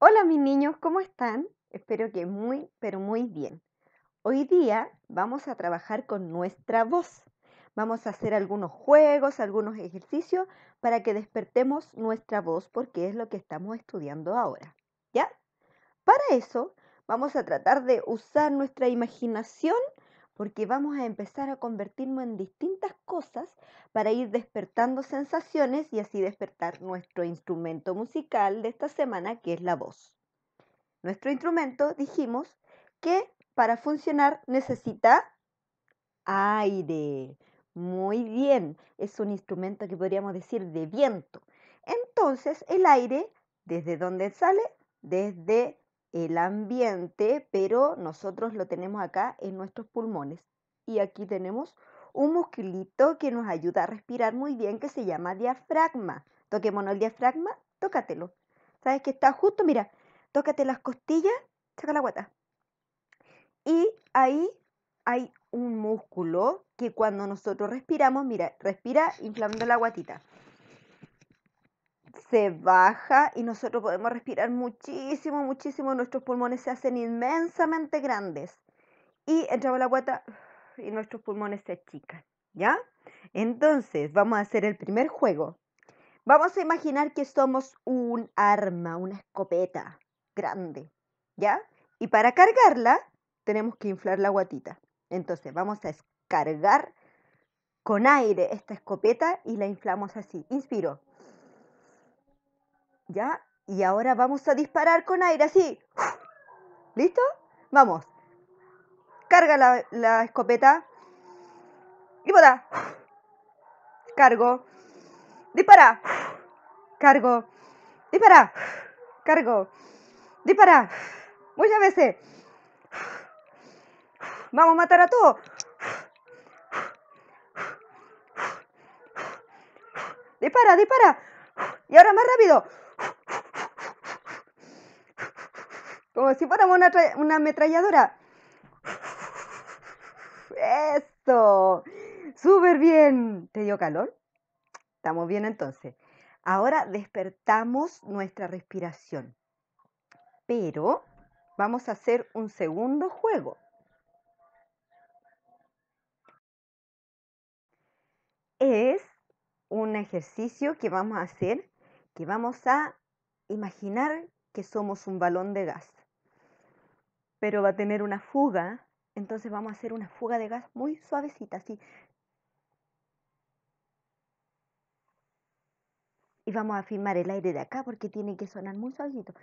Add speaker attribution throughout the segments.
Speaker 1: Hola mis niños, ¿cómo están? Espero que muy, pero muy bien. Hoy día vamos a trabajar con nuestra voz. Vamos a hacer algunos juegos, algunos ejercicios para que despertemos nuestra voz porque es lo que estamos estudiando ahora. ¿Ya? Para eso vamos a tratar de usar nuestra imaginación porque vamos a empezar a convertirnos en distintas cosas para ir despertando sensaciones y así despertar nuestro instrumento musical de esta semana, que es la voz. Nuestro instrumento, dijimos, que para funcionar necesita aire. Muy bien, es un instrumento que podríamos decir de viento. Entonces, el aire, ¿desde dónde sale? Desde el ambiente, pero nosotros lo tenemos acá en nuestros pulmones. Y aquí tenemos un musculito que nos ayuda a respirar muy bien que se llama diafragma. Toquémonos el diafragma, tócatelo. ¿Sabes que está justo? Mira, tócate las costillas, saca la guata. Y ahí hay un músculo que cuando nosotros respiramos, mira, respira inflando la guatita se baja y nosotros podemos respirar muchísimo, muchísimo, nuestros pulmones se hacen inmensamente grandes y entramos la guata y nuestros pulmones se achican, ¿ya? Entonces, vamos a hacer el primer juego. Vamos a imaginar que somos un arma, una escopeta grande, ¿ya? Y para cargarla tenemos que inflar la guatita. Entonces, vamos a cargar con aire esta escopeta y la inflamos así. Inspiro. ¿Ya? Y ahora vamos a disparar con aire, así. ¿Listo? Vamos. Carga la, escopeta. Y bota. Cargo. Dispara. Cargo. Dispara. Cargo. Dispara. Muchas veces. Vamos a matar a todos. Dispara, dispara. Y ahora más rápido. Como si fuéramos una, ametralladora. Esto, ¡Súper bien! ¿Te dio calor? Estamos bien entonces. Ahora despertamos nuestra respiración. Pero vamos a hacer un segundo juego. Es un ejercicio que vamos a hacer, que vamos a imaginar que somos un balón de gas pero va a tener una fuga, entonces vamos a hacer una fuga de gas muy suavecita, así. Y vamos a firmar el aire de acá porque tiene que sonar muy suavecito.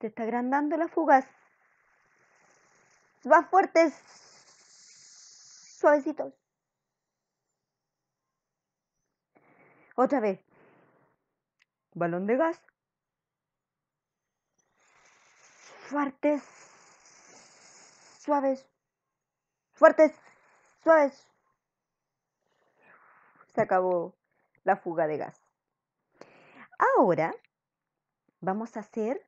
Speaker 1: Se está agrandando la fuga. Va fuerte. suavecitos. Otra vez. Balón de gas. fuertes, suaves, fuertes, suaves. Se acabó la fuga de gas. Ahora vamos a hacer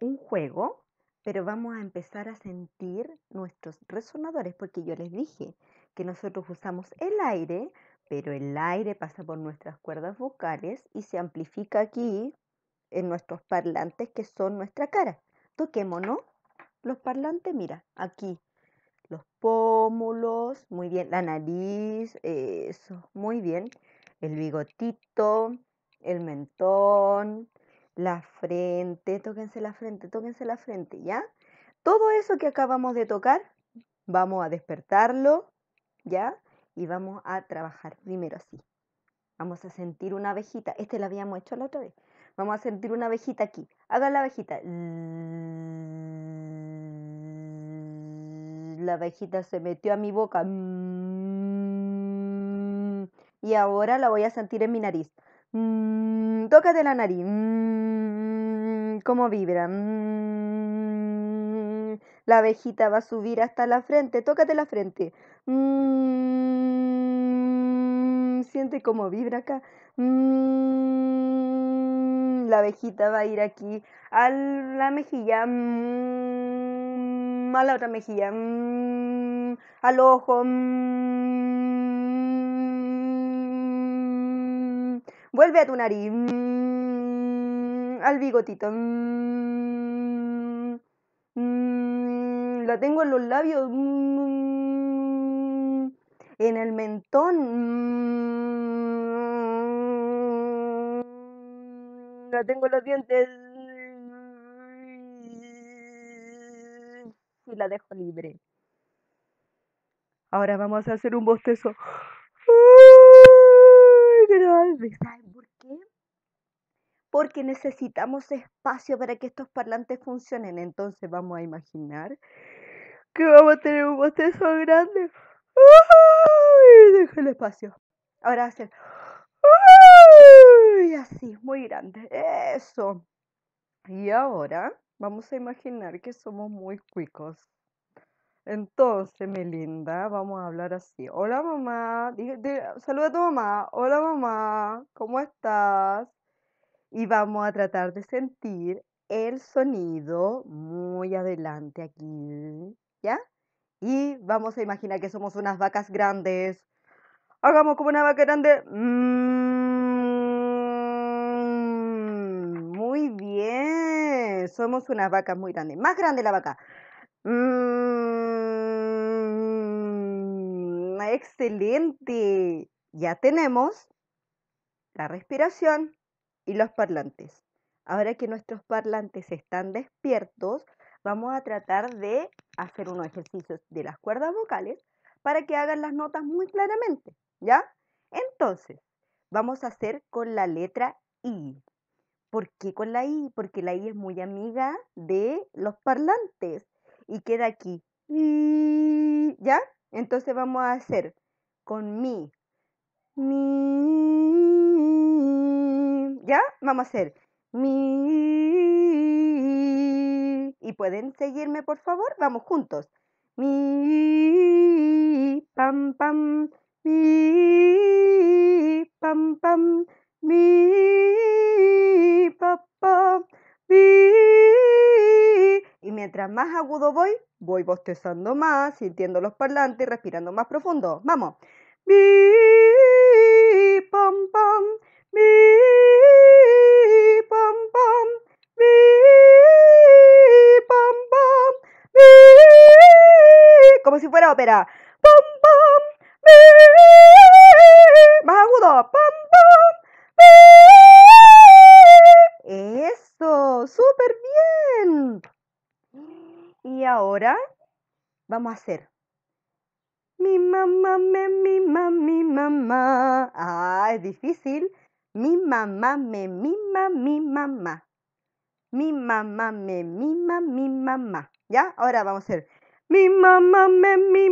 Speaker 1: un juego, pero vamos a empezar a sentir nuestros resonadores, porque yo les dije que nosotros usamos el aire, pero el aire pasa por nuestras cuerdas vocales y se amplifica aquí en nuestros parlantes que son nuestra cara. ¿no? los parlantes, mira, aquí, los pómulos, muy bien, la nariz, eso, muy bien, el bigotito, el mentón, la frente, tóquense la frente, tóquense la frente, ¿ya? Todo eso que acabamos de tocar, vamos a despertarlo, ¿ya? Y vamos a trabajar primero así. Vamos a sentir una abejita. Este la habíamos hecho la otra vez. Vamos a sentir una abejita aquí. Haga la abejita. La abejita se metió a mi boca. Y ahora la voy a sentir en mi nariz. Tócate la nariz. ¿Cómo vibra? La abejita va a subir hasta la frente. Tócate la frente. Siente cómo vibra acá la abejita va a ir aquí a la mejilla, mm, a la otra mejilla, mm, al ojo. Mm, vuelve a tu nariz, al bigotito. la tengo en los labios, en el mentón No tengo los dientes. Y la dejo libre. Ahora vamos a hacer un bostezo. Grande. por qué? Porque necesitamos espacio para que estos parlantes funcionen. Entonces vamos a imaginar que vamos a tener un bostezo grande. Y dejo el espacio. Ahora hacer y así, muy grande. Eso. Y ahora vamos a imaginar que somos muy cuicos. Entonces, Melinda, vamos a hablar así. Hola mamá, saluda a tu mamá. Hola mamá, ¿cómo estás? Y vamos a tratar de sentir el sonido muy adelante aquí, ¿ya? Y vamos a imaginar que somos unas vacas grandes. Hagamos como una vaca grande. somos una vaca muy grande. Más grande la vaca. Mm, excelente. Ya tenemos la respiración y los parlantes. Ahora que nuestros parlantes están despiertos, vamos a tratar de hacer unos ejercicios de las cuerdas vocales para que hagan las notas muy claramente, ¿ya? Entonces, vamos a hacer con la letra I. ¿Por qué con la I? Porque la I es muy amiga de los parlantes y queda aquí. ¿Ya? Entonces vamos a hacer con mi. Mi. ¿Ya? Vamos a hacer mi. ¿Y pueden seguirme, por favor? Vamos juntos. Mi. Pam, pam. Mi. Pam, pam mi, pa mi. Y mientras más agudo voy, voy bostezando más, sintiendo los parlantes, respirando más profundo. Vamos. Mi, pam, pam, mi, pam, pam, mi, pam, pam, mi. Como si fuera ópera. Pam, pam, mi. Más agudo. Pam, pam. Eso, súper bien. Y ahora vamos a hacer. Mi mamá, me, mi mi mamá. Ah, es difícil. Mi mamá, me, mi mi mamá. Mi mamá, me, mi mamá. ¿Ya? Ahora vamos a hacer. Mi mamá, me, mi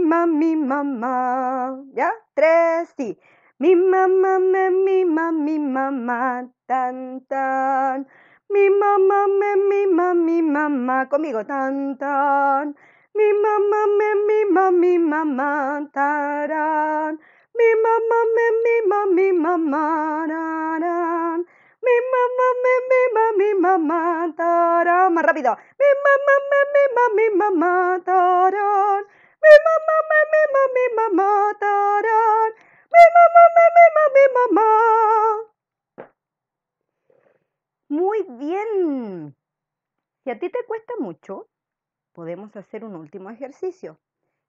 Speaker 1: mamá. ¿Ya? Tres, sí. Mi mamá me mima, mi mamá tan tan. Mi mamá me mima, mi mamá conmigo tan tan. Mi mamá me mima, mi mamá tarán. Mi mamá me mima, mi mamá tarán. Mi mamá me mima, mi mamá tarán. Más rápido. Mi mamá me mima, mi mamá tarán. Mi mamá me mima, mi mamá tarán mamá, mi mamá, mamá. Muy bien. Si a ti te cuesta mucho, podemos hacer un último ejercicio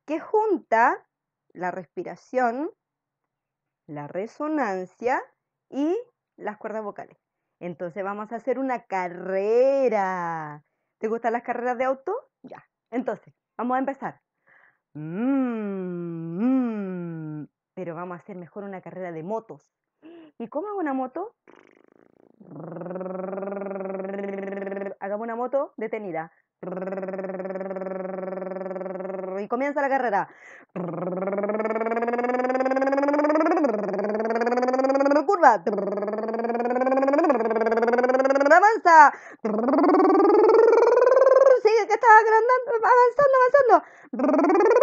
Speaker 1: que junta la respiración, la resonancia y las cuerdas vocales. Entonces vamos a hacer una carrera. ¿Te gustan las carreras de auto? Ya. Entonces, vamos a empezar. Mmm, pero vamos a hacer mejor una carrera de motos. ¿Y cómo hago una moto? Hagamos una moto detenida. Y comienza la carrera. Curva. Avanza. Sigue que está agrandando, avanzando, avanzando.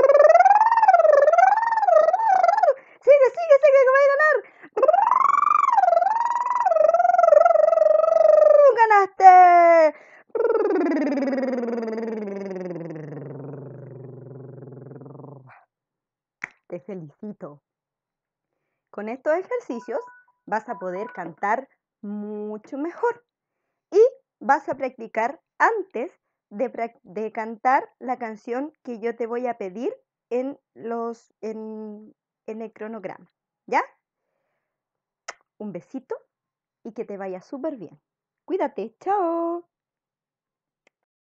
Speaker 1: Con estos ejercicios vas a poder cantar mucho mejor y vas a practicar antes de, cantar la canción que yo te voy a pedir en, los, en, en el cronograma. ¿Ya? Un besito y que te vaya súper bien. Cuídate, chao.